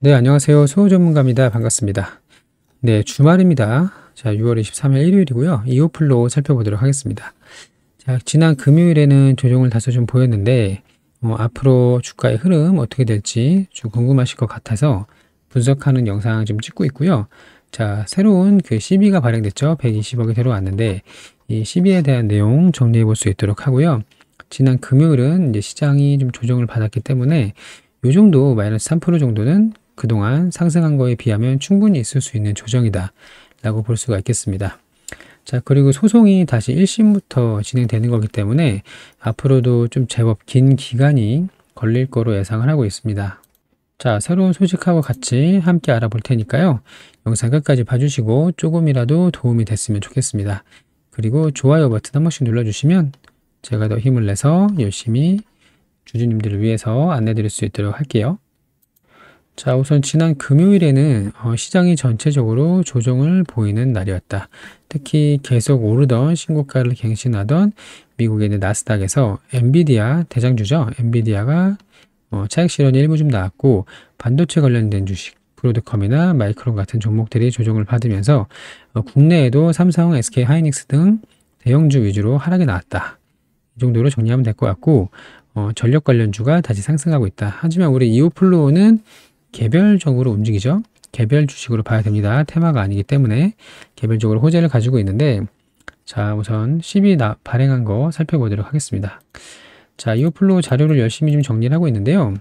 네, 안녕하세요. 소호 전문가입니다. 반갑습니다. 네, 주말입니다. 자, 6월 23일 일요일이고요. 이오플로 살펴보도록 하겠습니다. 자, 지난 금요일에는 조정을 다소 좀 보였는데 어, 앞으로 주가의 흐름 어떻게 될지 좀 궁금하실 것 같아서 분석하는 영상 좀 찍고 있고요. 자, 새로운 그 CB가 발행됐죠. 120억이 들어왔는데 이 CB에 대한 내용 정리해 볼 수 있도록 하고요. 지난 금요일은 이제 시장이 좀 조정을 받았기 때문에 요 정도 마이너스 3% 정도는 그동안 상승한 거에 비하면 충분히 있을 수 있는 조정이다 라고 볼 수가 있겠습니다. 자 그리고 소송이 다시 1심부터 진행되는 거기 때문에 앞으로도 좀 제법 긴 기간이 걸릴 거로 예상을 하고 있습니다. 자 새로운 소식하고 같이 함께 알아볼 테니까요. 영상 끝까지 봐주시고 조금이라도 도움이 됐으면 좋겠습니다. 그리고 좋아요 버튼 한 번씩 눌러주시면 제가 더 힘을 내서 열심히 주주님들을 위해서 안내 드릴 수 있도록 할게요. 자, 우선 지난 금요일에는 어, 시장이 전체적으로 조정을 보이는 날이었다. 특히 계속 오르던 신고가를 갱신하던 미국의 나스닥에서 엔비디아 대장주죠. 엔비디아가 어, 차익 실현이 일부 좀 나왔고 반도체 관련된 주식 브로드컴이나 마이크론 같은 종목들이 조정을 받으면서 어, 국내에도 삼성, SK 하이닉스 등 대형주 위주로 하락이 나왔다. 이 정도로 정리하면 될 것 같고 전력 관련주가 다시 상승하고 있다. 하지만 우리 이오플로는 개별적으로 움직이죠. 개별 주식으로 봐야 됩니다. 테마가 아니기 때문에 개별적으로 호재를 가지고 있는데 자 우선 10이 나, 발행한 거 살펴보도록 하겠습니다. 자 이어플로 자료를 열심히 좀 정리를 하고 있는데요.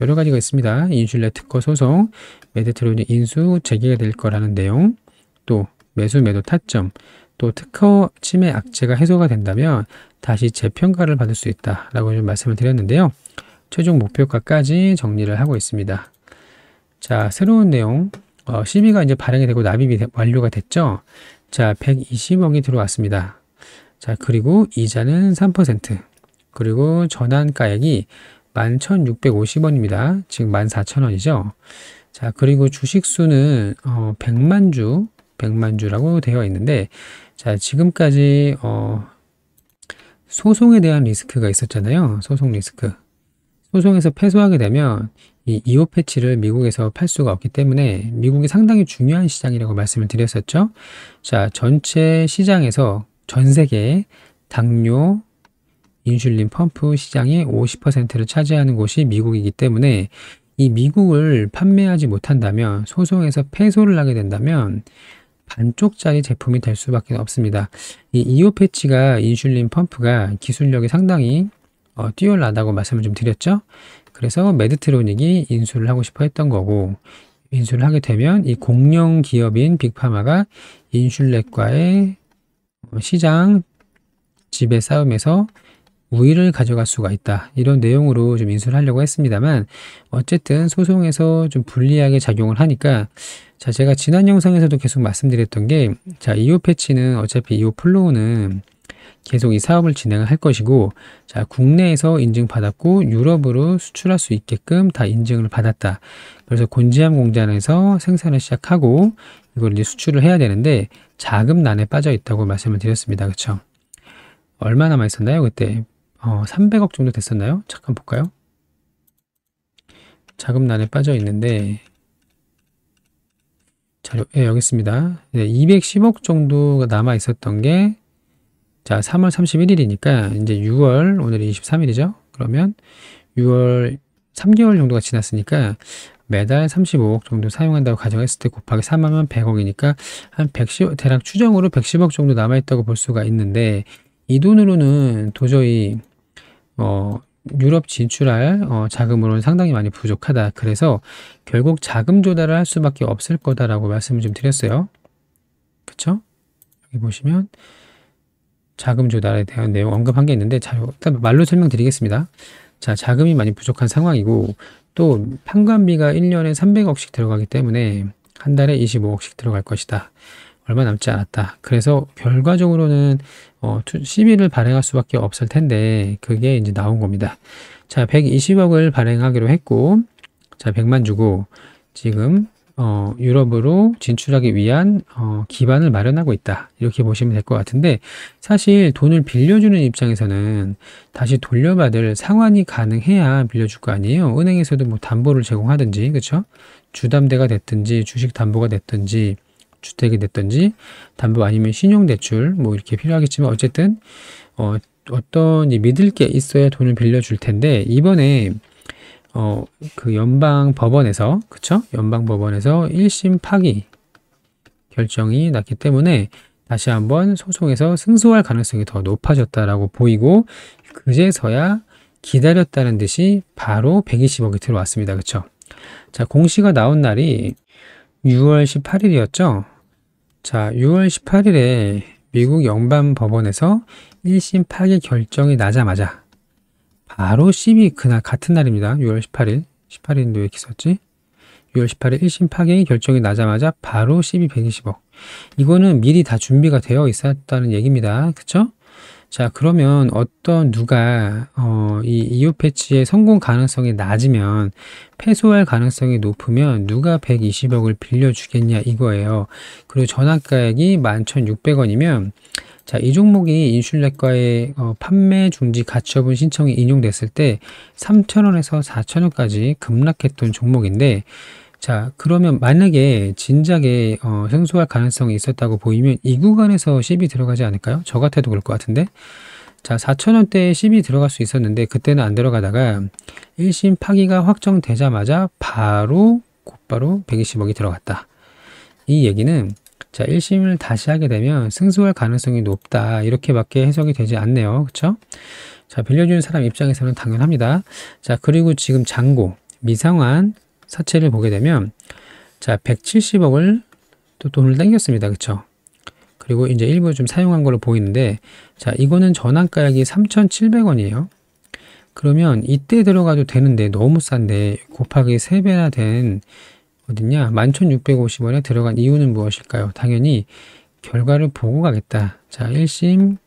여러 가지가 있습니다. 인슐렛 특허 소송, 메드트론니 인수 재개가 될 거라는 내용, 또 매수 매도 타점, 또 특허 침해 악재가 해소가 된다면 다시 재평가를 받을 수 있다라고 좀 말씀을 드렸는데요. 최종 목표가까지 정리를 하고 있습니다. 자, 새로운 내용. 어, CB가 이제 발행이 되고 납입이 되, 완료가 됐죠. 자, 120억이 들어왔습니다. 자, 그리고 이자는 3%. 그리고 전환가액이 11,650원입니다. 지금 14,000원이죠. 자, 그리고 주식수는 어, 100만 주, 100만 주라고 되어 있는데 자, 지금까지 어, 소송에 대한 리스크가 있었잖아요. 소송 리스크. 소송에서 패소하게 되면 이 2호 패치를 미국에서 팔 수가 없기 때문에 미국이 상당히 중요한 시장이라고 말씀을 드렸었죠. 자, 전체 시장에서 전 세계 당뇨, 인슐린 펌프 시장의 50%를 차지하는 곳이 미국이기 때문에 이 미국을 판매하지 못한다면 소송에서 패소를 하게 된다면 반쪽짜리 제품이 될 수밖에 없습니다. 이 이오 패치가 인슐린 펌프가 기술력이 상당히 어, 듀얼라다고 말씀을 좀 드렸죠. 그래서 메드트로닉이 인수를 하고 싶어 했던 거고 인수를 하게 되면 이 공룡 기업인 빅파마가 인슐렉과의 시장 지배 싸움에서 우위를 가져갈 수가 있다. 이런 내용으로 좀 인수를 하려고 했습니다만 어쨌든 소송에서 좀 불리하게 작용을 하니까 자 제가 지난 영상에서도 계속 말씀드렸던 게 자 이오 패치는 어차피 이오 플로우는 계속 이 사업을 진행할 것이고 자 국내에서 인증받았고 유럽으로 수출할 수 있게끔 다 인증을 받았다. 그래서 곤지암 공장에서 생산을 시작하고 이걸 이제 수출을 해야 되는데 자금난에 빠져 있다고 말씀을 드렸습니다. 그쵸 얼마 남아 있었나요? 그때 어, 300억 정도 됐었나요? 잠깐 볼까요? 자금난에 빠져 있는데 자료 예, 여기 있습니다. 210억 정도가 남아 있었던 게 자, 3월 31일이니까 이제 6월 오늘이 23일이죠. 그러면 6월 3개월 정도가 지났으니까 매달 35억 정도 사용한다고 가정했을 때 곱하기 3하면 100억이니까 한 110, 대략 추정으로 110억 정도 남아있다고 볼 수가 있는데 이 돈으로는 도저히 어, 유럽 진출할 어, 자금으로는 상당히 많이 부족하다. 그래서 결국 자금 조달을 할 수밖에 없을 거다라고 말씀을 좀 드렸어요. 그쵸? 여기 보시면 자금 조달에 대한 내용 언급한 게 있는데 자, 일단 말로 설명드리겠습니다. 자, 자금이 많이 부족한 상황이고 또 판관비가 1년에 300억씩 들어가기 때문에 한 달에 25억씩 들어갈 것이다. 얼마 남지 않았다. 그래서 결과적으로는 어, 시비를 발행할 수밖에 없을 텐데 그게 이제 나온 겁니다. 자, 120억을 발행하기로 했고 자, 100만 주고 지금 어, 유럽으로 진출하기 위한 어, 기반을 마련하고 있다. 이렇게 보시면 될 것 같은데 사실 돈을 빌려주는 입장에서는 다시 돌려받을 상환이 가능해야 빌려줄 거 아니에요. 은행에서도 뭐 담보를 제공하든지 그렇죠? 주담대가 됐든지 주식 담보가 됐든지 주택이 됐든지 담보 아니면 신용대출 뭐 이렇게 필요하겠지만 어쨌든 어, 어떤 믿을 게 있어야 돈을 빌려줄 텐데 이번에 어, 그 연방 법원에서 그쵸? 연방 법원에서 1심 파기 결정이 났기 때문에 다시 한번 소송에서 승소할 가능성이 더 높아졌다라고 보이고 그제서야 기다렸다는 듯이 바로 120억이 들어왔습니다. 그쵸? 자, 공시가 나온 날이 6월 18일이었죠? 자, 6월 18일에 미국 연방 법원에서 1심 파기 결정이 나자마자 바로 10이 그날 같은 날입니다. 6월 18일. 18일인데 왜 이렇게 썼지? 6월 18일 1심 파기 결정이 나자마자 바로 12 120억. 이거는 미리 다 준비가 되어 있었다는 얘기입니다. 그쵸? 자 그러면 어떤 누가 어, 이 이오 패치의 성공 가능성이 낮으면 패소할 가능성이 높으면 누가 120억을 빌려주겠냐 이거예요. 그리고 전환가액이 11,600원이면 자, 이 종목이 인슐렉과의 어, 판매 중지 가처분 신청이 인용됐을 때 3,000원에서 4,000원까지 급락했던 종목인데 자 그러면 만약에 진작에 어, 승소할 가능성이 있었다고 보이면 이 구간에서 시이 들어가지 않을까요? 저 같아도 그럴 것 같은데 자 4천원대에 시이 들어갈 수 있었는데 그때는 안 들어가다가 1심 파기가 확정되자마자 바로 곧바로 120억이 들어갔다 이 얘기는 자, 1심을 다시 하게 되면 승소할 가능성이 높다. 이렇게밖에 해석이 되지 않네요. 그쵸 자, 빌려주는 사람 입장에서는 당연합니다. 자, 그리고 지금 잔고, 미상환 사채를 보게 되면 자, 170억을 또 돈을 당겼습니다. 그쵸 그리고 이제 일부 좀 사용한 걸로 보이는데 자, 이거는 전환가액이 3,700원이에요. 그러면 이때 들어가도 되는데 너무 싼데 곱하기 3배나 된 어딨냐? 11,650원에 들어간 이유는 무엇일까요? 당연히 결과를 보고 가겠다. 자, 1심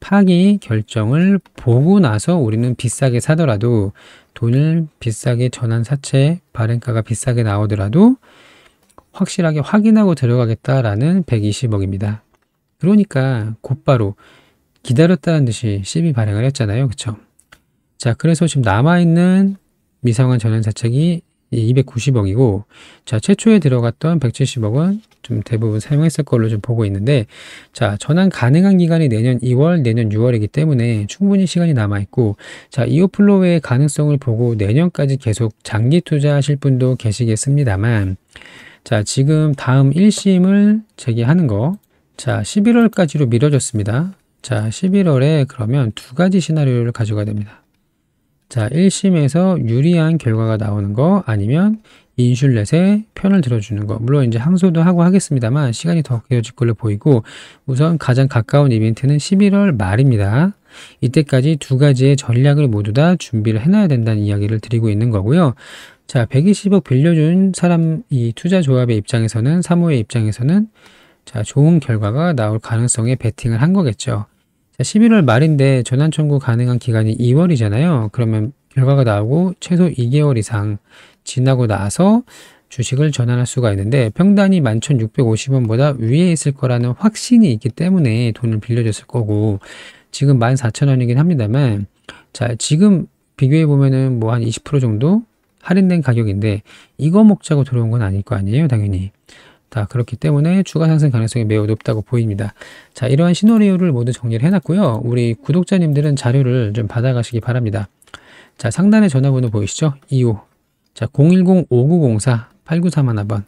파기 결정을 보고 나서 우리는 비싸게 사더라도 돈을 비싸게 전환 사채 발행가가 비싸게 나오더라도 확실하게 확인하고 들어가겠다라는 120억입니다. 그러니까 곧바로 기다렸다는 듯이 시비 발행을 했잖아요. 그쵸? 자, 그래서 지금 남아있는 미상한 전환사책이 예, 이 290억이고 자 최초에 들어갔던 170억은 좀 대부분 사용했을 걸로 좀 보고 있는데 자 전환 가능한 기간이 내년 2월 내년 6월이기 때문에 충분히 시간이 남아 있고 자 이오플로우의 가능성을 보고 내년까지 계속 장기 투자하실 분도 계시겠습니다만 자 지금 다음 1심을 제기하는 거자 11월까지로 미뤄졌습니다 자 11월에 그러면 두 가지 시나리오를 가져가야 됩니다 자, 1심에서 유리한 결과가 나오는 거 아니면 인슐렛에 편을 들어주는 거. 물론 이제 항소도 하고 하겠습니다만 시간이 더 길어질 걸로 보이고 우선 가장 가까운 이벤트는 11월 말입니다. 이때까지 두 가지의 전략을 모두 다 준비를 해놔야 된다는 이야기를 드리고 있는 거고요. 자, 120억 빌려준 사람, 이 투자 조합의 입장에서는, 사모의 입장에서는 자, 좋은 결과가 나올 가능성에 베팅을 한 거겠죠. 자, 11월 말인데 전환 청구 가능한 기간이 2월이잖아요. 그러면 결과가 나오고 최소 2개월 이상 지나고 나서 주식을 전환할 수가 있는데 평단이 11,650원보다 위에 있을 거라는 확신이 있기 때문에 돈을 빌려줬을 거고 지금 14,000원이긴 합니다만 자 지금 비교해 보면은 뭐 한 20% 정도 할인된 가격인데 이거 먹자고 들어온 건 아닐 거 아니에요 당연히 다 그렇기 때문에 추가 상승 가능성이 매우 높다고 보입니다. 자, 이러한 시나리오를 모두 정리를 해놨고요. 우리 구독자님들은 자료를 좀 받아가시기 바랍니다. 자, 상단에 전화번호 보이시죠? 25. 자, 0 1 0 5 9 0 4 8 9 4 1번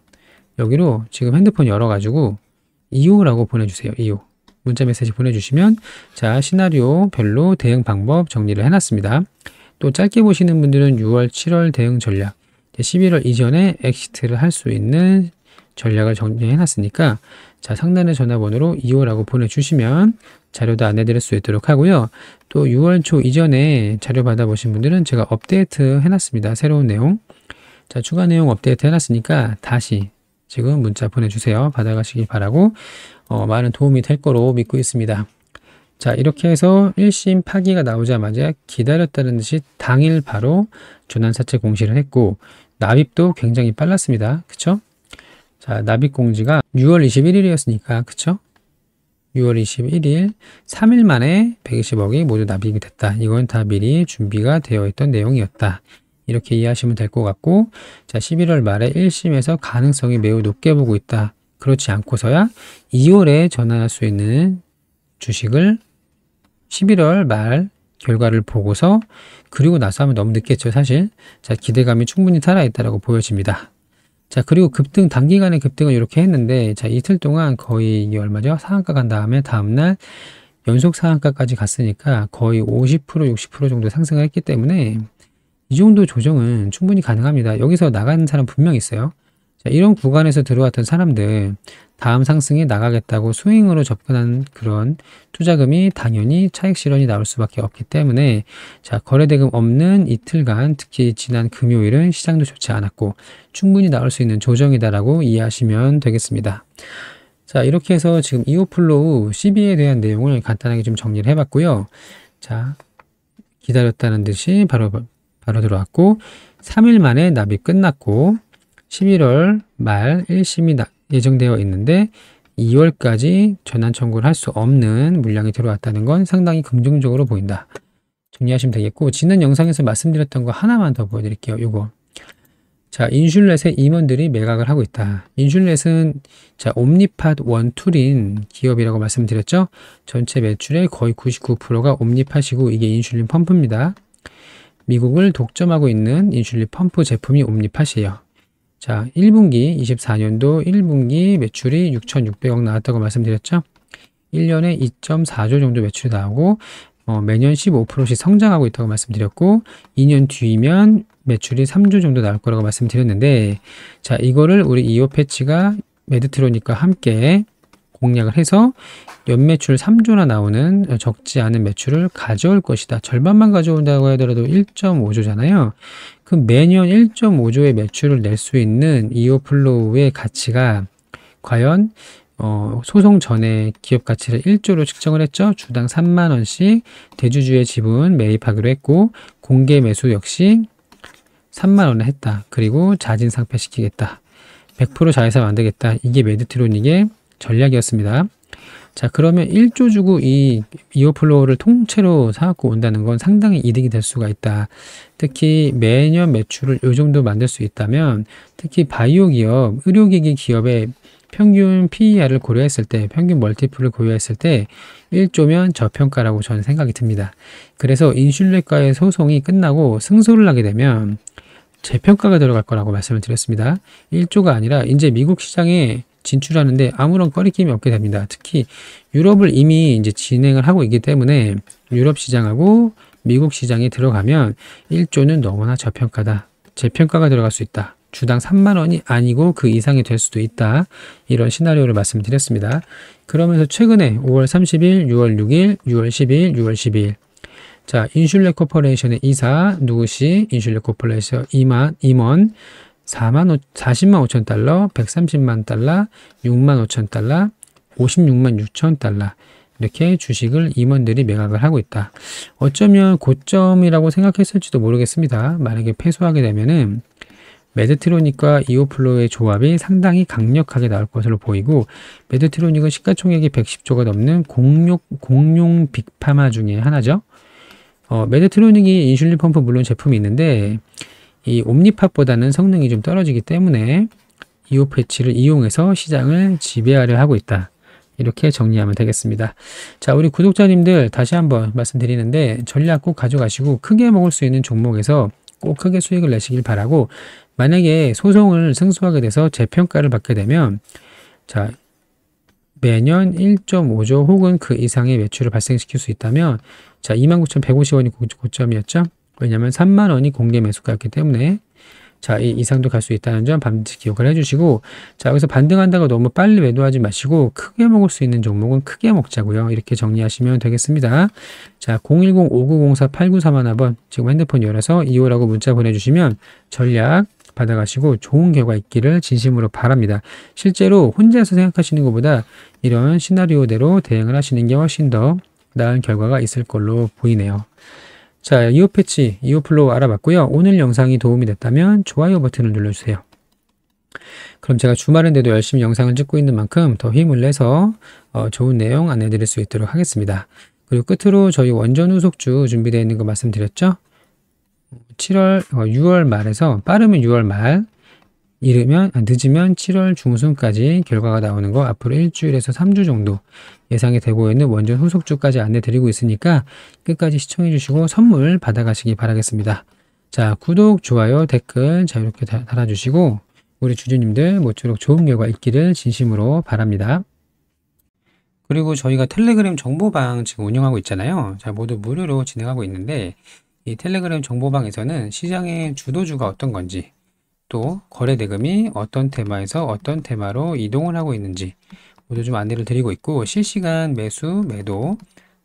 여기로 지금 핸드폰 열어가지고 25라고 보내주세요. 25. 문자 메시지 보내주시면 자 시나리오별로 대응 방법 정리를 해놨습니다. 또 짧게 보시는 분들은 6월, 7월 대응 전략, 11월 이전에 엑시트를 할 수 있는 전략을 정리해 놨으니까 자 상단의 전화번호로 2호라고 보내주시면 자료도 안내드릴 수 있도록 하고요. 또 6월 초 이전에 자료 받아보신 분들은 제가 업데이트 해놨습니다. 새로운 내용 자 추가 내용 업데이트 해놨으니까 다시 지금 문자 보내주세요. 받아가시기 바라고 어, 많은 도움이 될 거로 믿고 있습니다. 자 이렇게 해서 1심 파기가 나오자마자 기다렸다는 듯이 당일 바로 조난사채 공시를 했고 납입도 굉장히 빨랐습니다. 그쵸? 자, 납입 공지가 6월 21일이었으니까 그쵸? 6월 21일 3일 만에 120억이 모두 납입이 됐다. 이건 다 미리 준비가 되어 있던 내용이었다. 이렇게 이해하시면 될 것 같고 자 11월 말에 1심에서 가능성이 매우 높게 보고 있다. 그렇지 않고서야 2월에 전환할 수 있는 주식을 11월 말 결과를 보고서 그리고 나서 하면 너무 늦겠죠 사실 자 기대감이 충분히 살아있다라고 보여집니다. 자 그리고 급등 단기간에 급등을 이렇게 했는데 자 이틀 동안 거의 이게 얼마죠? 상한가 간 다음에 다음날 연속 상한가까지 갔으니까 거의 50% 60% 정도 상승을 했기 때문에 이 정도 조정은 충분히 가능합니다. 여기서 나가는 사람 분명 있어요. 이런 구간에서 들어왔던 사람들 다음 상승에 나가겠다고 스윙으로 접근한 그런 투자금이 당연히 차익 실현이 나올 수밖에 없기 때문에 자 거래대금 없는 이틀간 특히 지난 금요일은 시장도 좋지 않았고 충분히 나올 수 있는 조정이다라고 이해하시면 되겠습니다. 자 이렇게 해서 지금 이오플로우 CB에 대한 내용을 간단하게 좀 정리를 해봤고요. 자 기다렸다는 듯이 바로 바로 들어왔고 3일 만에 납입 끝났고 11월 말 1심이 예정되어 있는데 2월까지 전환 청구를 할 수 없는 물량이 들어왔다는 건 상당히 긍정적으로 보인다. 정리하시면 되겠고 지난 영상에서 말씀드렸던 거 하나만 더 보여드릴게요. 이거 자 인슐렛의 임원들이 매각을 하고 있다. 인슐렛은 자 옴니팟 원툴인 기업이라고 말씀드렸죠. 전체 매출의 거의 99%가 옴니팟이고 이게 인슐린 펌프입니다. 미국을 독점하고 있는 인슐린 펌프 제품이 옴니팟이에요. 자, 1분기 24년도 1분기 매출이 6,600억 나왔다고 말씀드렸죠. 1년에 2.4조 정도 매출이 나오고 어, 매년 15%씩 성장하고 있다고 말씀드렸고 2년 뒤면 매출이 3조 정도 나올 거라고 말씀드렸는데 자 이거를 우리 이오 패치가 메드트로닉과 함께 공략을 해서 연매출 3조나 나오는 적지 않은 매출을 가져올 것이다. 절반만 가져온다고 하더라도 1.5조잖아요. 그 매년 1.5조의 매출을 낼 수 있는 이오플로우의 가치가 과연 어, 소송 전에 기업 가치를 1조로 측정을 했죠. 주당 3만 원씩 대주주의 지분 매입하기로 했고 공개 매수 역시 3만 원을 했다. 그리고 자진 상패시키겠다. 100% 자회사 만들겠다. 이게 메디트론 이게 전략이었습니다. 자, 그러면 1조 주고 이 이어플로우를 통째로 사갖고 온다는 건 상당히 이득이 될 수가 있다. 특히 매년 매출을 요 정도 만들 수 있다면 특히 바이오 기업, 의료기기 기업의 평균 PER을 고려했을 때, 평균 멀티플을 고려했을 때 1조면 저평가라고 저는 생각이 듭니다. 그래서 인슐레과의 소송이 끝나고 승소를 하게 되면 재평가가 들어갈 거라고 말씀을 드렸습니다. 1조가 아니라 이제 미국 시장에 진출하는데 아무런 꺼리낌이 없게 됩니다. 특히 유럽을 이미 이제 진행을 하고 있기 때문에 유럽 시장하고 미국 시장에 들어가면 1조는 너무나 저평가다. 재평가가 들어갈 수 있다. 주당 3만 원이 아니고 그 이상이 될 수도 있다. 이런 시나리오를 말씀드렸습니다. 그러면서 최근에 5월 30일, 6월 6일, 6월 10일, 6월 12일 자, 인슐레 코퍼레이션의 이사 누구시 인슐레 코퍼레이션 임원, 임원 4만 5, 40만 5천 달러, 130만 달러, 6만 5천 달러, 56만 6천 달러 이렇게 주식을 임원들이 매각을 하고 있다. 어쩌면 고점이라고 생각했을지도 모르겠습니다. 만약에 패소하게 되면은 메드트로닉과 이오플로의 조합이 상당히 강력하게 나올 것으로 보이고 메드트로닉은 시가총액이 110조가 넘는 공룡, 공룡 빅파마 중에 하나죠. 어, 메드트로닉이 인슐린 펌프 물론 제품이 있는데 이 옴니팟보다는 성능이 좀 떨어지기 때문에 이오 패치를 이용해서 시장을 지배하려 하고 있다. 이렇게 정리하면 되겠습니다. 자, 우리 구독자님들 다시 한번 말씀드리는데 전략 꼭 가져가시고 크게 먹을 수 있는 종목에서 꼭 크게 수익을 내시길 바라고 만약에 소송을 승소하게 돼서 재평가를 받게 되면 자, 매년 1.5조 혹은 그 이상의 매출을 발생시킬 수 있다면 자, 29,150원이 고점이었죠? 왜냐하면 3만 원이 공개 매수가였기 때문에 자, 이 이상도 갈 수 있다는 점 반드시 기억을 해주시고 자, 여기서 반등한다고 너무 빨리 매도하지 마시고 크게 먹을 수 있는 종목은 크게 먹자고요. 이렇게 정리하시면 되겠습니다. 자, 010-5904-8931번 지금 핸드폰 열어서 2호라고 문자 보내주시면 전략 받아가시고 좋은 결과 있기를 진심으로 바랍니다. 실제로 혼자서 생각하시는 것보다 이런 시나리오대로 대응을 하시는 게 훨씬 더 나은 결과가 있을 걸로 보이네요. 자, 이어 패치, 이어 플로우 알아봤고요. 오늘 영상이 도움이 됐다면 좋아요 버튼을 눌러주세요. 그럼 제가 주말인데도 열심히 영상을 찍고 있는 만큼 더 힘을 내서 어, 좋은 내용 안내드릴 수 있도록 하겠습니다. 그리고 끝으로 저희 원전 후속주 준비되어 있는 거 말씀드렸죠? 7월, 어, 6월 말에서 빠르면 6월 말, 이르면 아, 늦으면 7월 중순까지 결과가 나오는 거 앞으로 일주일에서 3주 정도 예상이 되고 있는 원전 후속주까지 안내 드리고 있으니까 끝까지 시청해 주시고 선물 받아가시기 바라겠습니다. 자 구독, 좋아요, 댓글 자유롭게 달아주시고 우리 주주님들 모쪼록 좋은 결과 있기를 진심으로 바랍니다. 그리고 저희가 텔레그램 정보방 지금 운영하고 있잖아요. 자 모두 무료로 진행하고 있는데 이 텔레그램 정보방에서는 시장의 주도주가 어떤 건지 또 거래 대금이 어떤 테마에서 어떤 테마로 이동을 하고 있는지 모두 좀 안내를 드리고 있고 실시간 매수, 매도,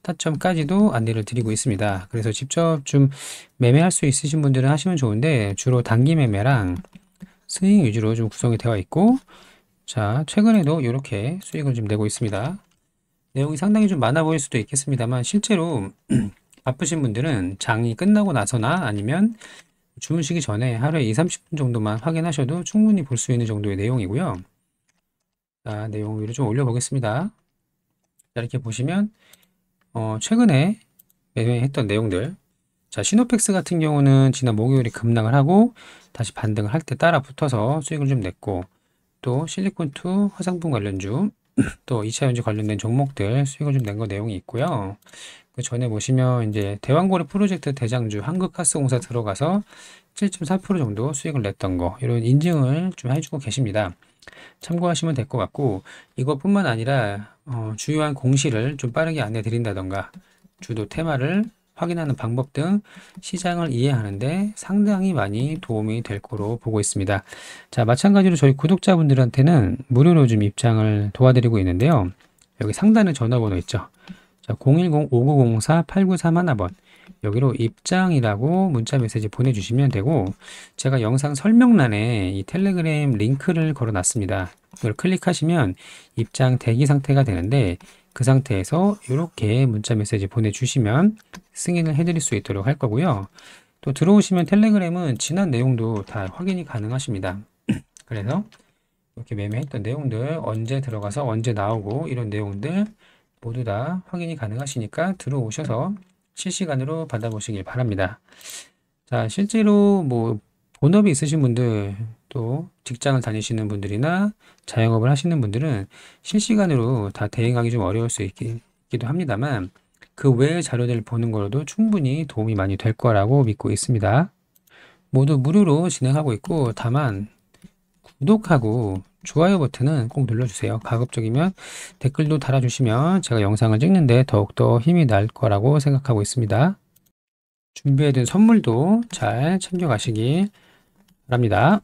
타점까지도 안내를 드리고 있습니다. 그래서 직접 좀 매매할 수 있으신 분들은 하시면 좋은데 주로 단기 매매랑 스윙 위주로 좀 구성이 되어 있고 자 최근에도 이렇게 수익을 좀 내고 있습니다. 내용이 상당히 좀 많아 보일 수도 있겠습니다만 실제로 바쁘신 분들은 장이 끝나고 나서나 아니면 주무시기 전에 하루에 2, 0 30분 정도만 확인하셔도 충분히 볼 수 있는 정도의 내용이고요. 자, 내용 위로 좀 올려보겠습니다. 자, 이렇게 보시면 어, 최근에 매매했던 내용들 자, 시노펙스 같은 경우는 지난 목요일에 급락을 하고 다시 반등을 할 때 따라 붙어서 수익을 좀 냈고 또 실리콘2 화장품 관련주 또2차연지 관련된 종목들 수익을 좀 낸 거 내용이 있고요. 그 전에 보시면 이제 대왕고래 프로젝트 대장주 한국가스공사 들어가서 7.4% 정도 수익을 냈던 거 이런 인증을 좀 해주고 계십니다. 참고하시면 될 것 같고 이것뿐만 아니라 어, 주요한 공시를 좀 빠르게 안내 드린다던가 주도 테마를 확인하는 방법 등 시장을 이해하는데 상당히 많이 도움이 될 거로 보고 있습니다. 자 마찬가지로 저희 구독자분들한테는 무료로 좀 입장을 도와드리고 있는데요. 여기 상단에 전화번호 있죠. 자, 010-5904-8931번 여기로 입장이라고 문자 메시지 보내주시면 되고 제가 영상 설명란에 이 텔레그램 링크를 걸어놨습니다. 이걸 클릭하시면 입장 대기 상태가 되는데 그 상태에서 이렇게 문자 메시지 보내주시면 승인을 해드릴 수 있도록 할 거고요. 또 들어오시면 텔레그램은 지난 내용도 다 확인이 가능하십니다. 그래서 이렇게 매매했던 내용들 언제 들어가서 언제 나오고 이런 내용들 모두 다 확인이 가능하시니까 들어오셔서 실시간으로 받아보시길 바랍니다. 자, 실제로 뭐 본업이 있으신 분들 또 직장을 다니시는 분들이나 자영업을 하시는 분들은 실시간으로 다 대응하기 좀 어려울 수 있기, 도 합니다만 그 외의 자료들을 보는 걸로도 충분히 도움이 많이 될 거라고 믿고 있습니다. 모두 무료로 진행하고 있고 다만 구독하고 좋아요 버튼은 꼭 눌러주세요. 가급적이면 댓글도 달아주시면 제가 영상을 찍는데 더욱더 힘이 날 거라고 생각하고 있습니다. 준비해둔 선물도 잘 챙겨가시기 바랍니다.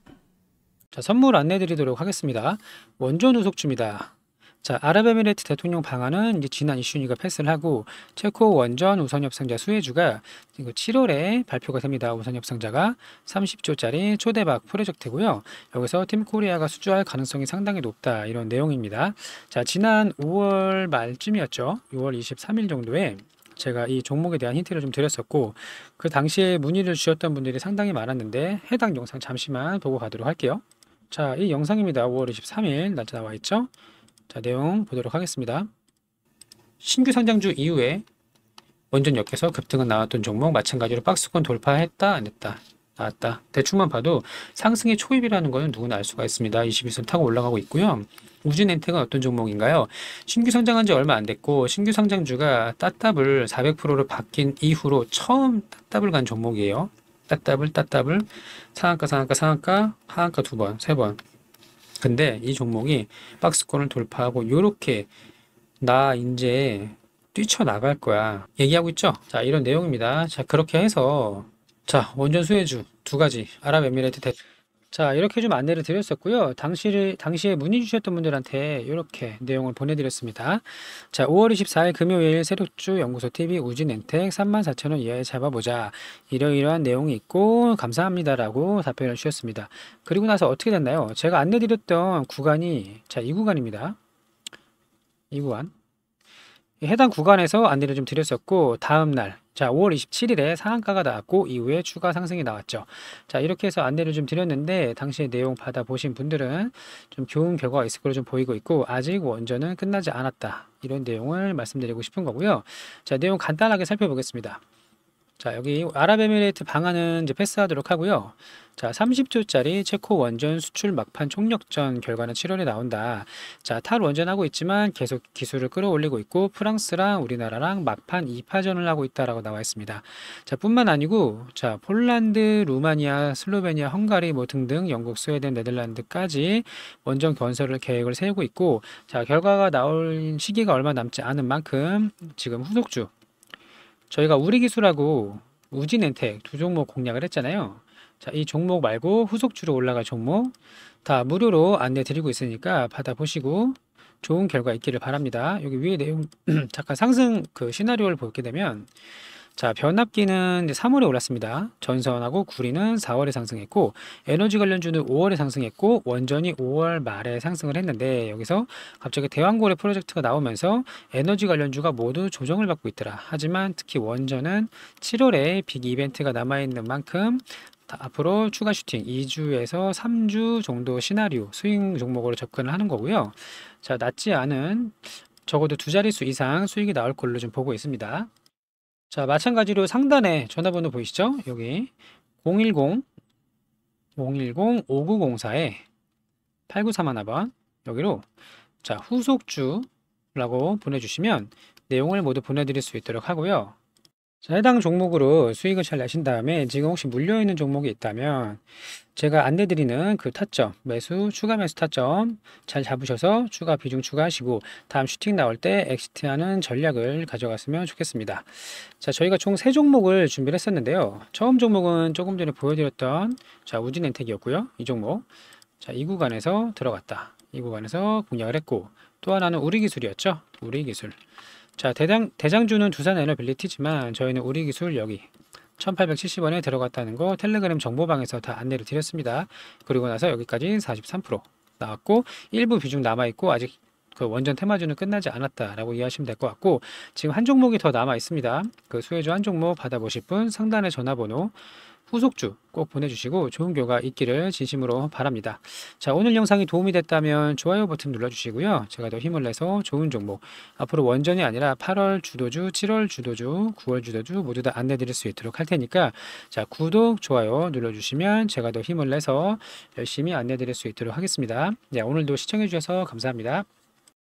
자, 선물 안내 드리도록 하겠습니다. 원조 누석주입니다. 자, 아랍에미리트 대통령 방안은 이제 지난 이슈니가 패스를 하고 체코 원전 우선 협상자 수혜주가 7월에 발표가 됩니다. 우선 협상자가 30조짜리 초대박 프로젝트고요. 여기서 팀 코리아가 수주할 가능성이 상당히 높다. 이런 내용입니다. 자, 지난 5월 말쯤이었죠. 6월 23일 정도에 제가 이 종목에 대한 힌트를 좀 드렸었고 그 당시에 문의를 주셨던 분들이 상당히 많았는데 해당 영상 잠시만 보고 가도록 할게요. 자, 이 영상입니다. 5월 23일 날짜 나와 있죠? 자 내용 보도록 하겠습니다. 신규 상장주 이후에 원전 역에서 급등은 나왔던 종목 마찬가지로 박스권 돌파했다 안 했다 나왔다 대충만 봐도 상승의 초입이라는 거는 누구나 알 수가 있습니다 2 1선 타고 올라가고 있고요 우진 엔테가 어떤 종목인가요 신규 상장한 지 얼마 안 됐고 신규 상장주가 따따블 400%로 바뀐 이후로 처음 따따블 간 종목이에요 따따블 따따블 상한가 상한가 상한가 하한가 두번세번 근데 이 종목이 박스권을 돌파하고 이렇게 나 이제 뛰쳐나갈 거야 얘기하고 있죠 자 이런 내용입니다 자 그렇게 해서 자 원전 수혜주 두 가지 아랍에미레이트 대표 자 이렇게 좀 안내를 드렸었고요. 당시 당시에 문의 주셨던 분들한테 이렇게 내용을 보내드렸습니다. 자 5월 24일 금요일 세력주 연구소 TV 우진 앤텍 34,000원 이하에 잡아보자 이러이러한 내용이 있고 감사합니다라고 답변을 주셨습니다. 그리고 나서 어떻게 됐나요? 제가 안내드렸던 구간이 자 이 구간입니다. 이 구간 해당 구간에서 안내를 좀 드렸었고 다음 날 자, 5월 27일에 상한가가 나왔고 이후에 추가 상승이 나왔죠. 자, 이렇게 해서 안내를 좀 드렸는데 당시의 내용 받아보신 분들은 좀 교훈 결과가 있을 걸로 좀 보이고 있고 아직 원전은 끝나지 않았다. 이런 내용을 말씀드리고 싶은 거고요. 자, 내용 간단하게 살펴보겠습니다. 자, 여기 아랍에미레이트 방안은 이제 패스하도록 하고요. 자, 30조짜리 체코 원전 수출 막판 총력전 결과는 7월에 나온다. 자, 탈 원전하고 있지만 계속 기술을 끌어올리고 있고 프랑스랑 우리나라랑 막판 2파전을 하고 있다라고 나와 있습니다. 자, 뿐만 아니고 자, 폴란드, 루마니아, 슬로베니아, 헝가리 뭐 등등 영국, 스웨덴, 네덜란드까지 원전 건설을 계획을 세우고 있고 자, 결과가 나올 시기가 얼마 남지 않은 만큼 지금 후속주 저희가 우리 기술하고 우진 엔택두 종목 공략을 했잖아요. 자, 이 종목 말고 후속주로 올라갈 종목 다 무료로 안내 드리고 있으니까 받아보시고 좋은 결과 있기를 바랍니다. 여기 위에 내용 잠깐 상승 그 시나리오를 보게 되면 자, 변압기는 3월에 올랐습니다. 전선하고 구리는 4월에 상승했고 에너지 관련주는 5월에 상승했고 원전이 5월 말에 상승을 했는데 여기서 갑자기 대왕고래 프로젝트가 나오면서 에너지 관련주가 모두 조정을 받고 있더라. 하지만 특히 원전은 7월에 빅 이벤트가 남아있는 만큼 앞으로 추가 슈팅 2주에서 3주 정도 시나리오 수익 종목으로 접근을 하는 거고요. 자, 낮지 않은 적어도 두 자릿수 이상 수익이 나올 걸로 좀 보고 있습니다. 자, 마찬가지로 상단에 전화번호 보이시죠? 여기 010 010-5904에 8931번 여기로 자 후속주라고 보내주시면 내용을 모두 보내드릴 수 있도록 하고요. 자, 해당 종목으로 수익을 잘 내신 다음에 지금 혹시 물려있는 종목이 있다면 제가 안내드리는 그 타점, 매수, 추가 매수 타점 잘 잡으셔서 추가 비중 추가하시고 다음 슈팅 나올 때 엑시트하는 전략을 가져갔으면 좋겠습니다. 자, 저희가 총 세 종목을 준비를 했었는데요. 처음 종목은 조금 전에 보여드렸던 자, 우진엔텍이었고요. 이 종목. 자, 이 구간에서 들어갔다. 이 구간에서 공략을 했고 또 하나는 우리 기술이었죠. 우리 기술. 자, 대장, 대장주는 두산 에너빌리티지만 저희는 우리 기술 여기 1870원에 들어갔다는 거 텔레그램 정보방에서 다 안내를 드렸습니다. 그리고 나서 여기까지 43% 나왔고 일부 비중 남아있고 아직 그 원전 테마주는 끝나지 않았다라고 이해하시면 될 것 같고 지금 한 종목이 더 남아 있습니다. 그 수혜주 한 종목 받아보실 분 상단에 전화번호 후속주 꼭 보내주시고 좋은 교과 있기를 진심으로 바랍니다. 자 오늘 영상이 도움이 됐다면 좋아요 버튼 눌러주시고요. 제가 더 힘을 내서 좋은 종목 앞으로 원전이 아니라 8월 주도주, 7월 주도주, 9월 주도주 모두 다 안내드릴 수 있도록 할 테니까 자 구독, 좋아요 눌러주시면 제가 더 힘을 내서 열심히 안내드릴 수 있도록 하겠습니다. 네 오늘도 시청해주셔서 감사합니다.